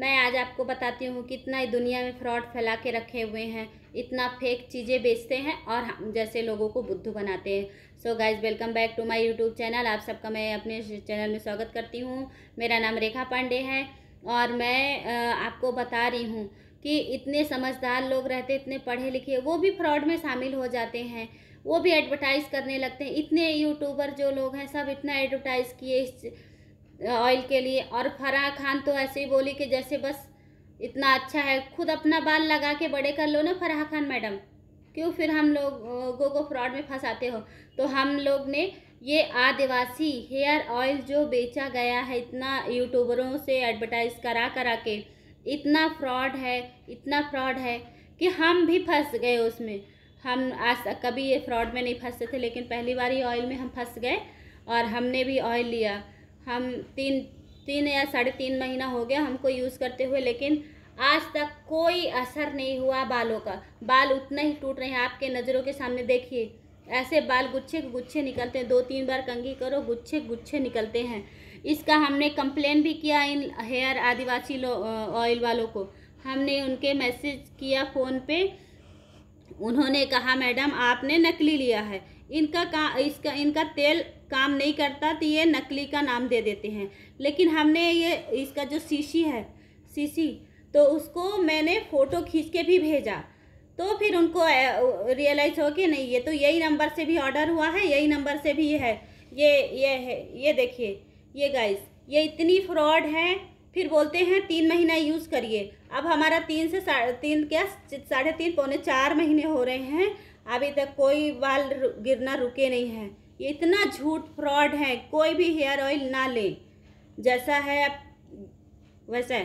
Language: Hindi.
मैं आज आपको बताती हूँ कितना दुनिया में फ्रॉड फैला के रखे हुए हैं इतना फेक चीज़ें बेचते हैं और हम जैसे लोगों को बुद्धू बनाते हैं so guys welcome back to my YouTube channel आप सबका मैं अपने चैनल में स्वागत करती हूँ मेरा नाम रेखा पांडे है और मैं आपको बता रही हूँ कि इतने समझदार लोग रहते इतने पढ़े लिखे वो भी फ्रॉड में शामिल हो जाते हैं वो भी एडवर्टाइज़ करने लगते हैं इतने यूट्यूबर जो लोग हैं सब इतना एडवर्टाइज़ किए ऑयल के लिए और फराह खान तो ऐसे ही बोली कि जैसे बस इतना अच्छा है खुद अपना बाल लगा के बड़े कर लो ना फराह खान मैडम क्यों फिर हम लोग गो गो फ्रॉड में फंसाते हो तो हम लोग ने ये आदिवासी हेयर ऑयल जो बेचा गया है इतना यूट्यूबरों से एडवर्टाइज करा करा के इतना फ्रॉड है इतना फ्रॉड है कि हम भी फंस गए उसमें हम आज कभी ये फ्रॉड में नहीं फंसते थे लेकिन पहली बार ही ऑयल में हम फंस गए और हमने भी ऑयल लिया हम तीन तीन या साढ़े तीन महीना हो गया हमको यूज़ करते हुए लेकिन आज तक कोई असर नहीं हुआ बालों का बाल उतना ही टूट रहे हैं आपके नज़रों के सामने देखिए ऐसे बाल गुच्छे गुच्छे निकलते हैं दो तीन बार कंघी करो गुच्छे गुच्छे निकलते हैं इसका हमने कंप्लेन भी किया इन हेयर आदिवासी ऑयल वालों को हमने उनके मैसेज किया फ़ोन पे उन्होंने कहा मैडम आपने नकली लिया है इनका का इसका इनका तेल काम नहीं करता तो ये नकली का नाम दे देते हैं लेकिन हमने ये इसका जो शीशी है शीशी तो उसको मैंने फ़ोटो खींच के भी भेजा तो फिर उनको रियलाइज़ हो कि नहीं ये तो यही नंबर से भी ऑर्डर हुआ है यही नंबर से भी है ये ये है ये देखिए ये गाइस ये इतनी फ्रॉड है फिर बोलते हैं तीन महीना यूज़ करिए अब हमारा तीन से साढ़े तीन क्या साढ़े तीन पौने चार महीने हो रहे हैं अभी तक कोई बाल गिरना रुके नहीं है ये इतना झूठ फ्रॉड है कोई भी हेयर ऑयल ना लें जैसा है वैसा है